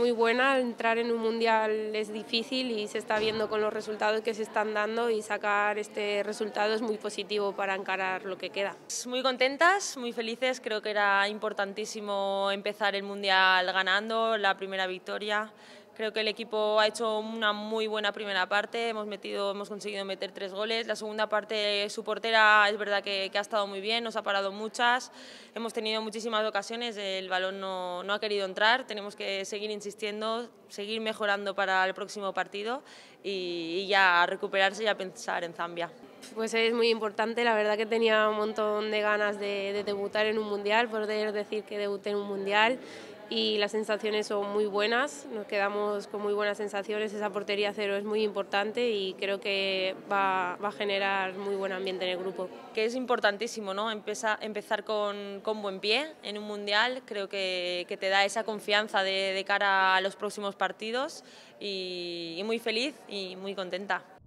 muy buena. Entrar en un mundial es difícil y se está viendo con los resultados que se están dando y sacar este resultado es muy positivo para encarar lo que queda. Muy contentas, muy felices. Creo que era importantísimo empezar el mundial ganando, la primera victoria. Creo que el equipo ha hecho una muy buena primera parte, hemos, metido, hemos conseguido meter tres goles. La segunda parte, su portera es verdad que, ha estado muy bien, nos ha parado muchas, hemos tenido muchísimas ocasiones, el balón no, ha querido entrar, tenemos que seguir insistiendo, seguir mejorando para el próximo partido y, ya recuperarse y a pensar en Zambia pues es muy importante. La verdad que tenía un montón de ganas de, debutar en un mundial, poder decir que debuté en un mundial y las sensaciones son muy buenas. Nos quedamos con muy buenas sensaciones. Esa portería cero es muy importante y creo que va, a generar muy buen ambiente en el grupo. Que es importantísimo, ¿no? empezar con, buen pie en un mundial. Creo que, te da esa confianza de, cara a los próximos partidos y muy feliz y muy contenta.